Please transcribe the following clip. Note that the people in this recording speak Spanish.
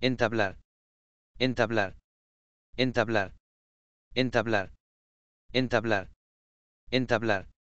entablar, entablar, entablar, entablar, entablar, entablar,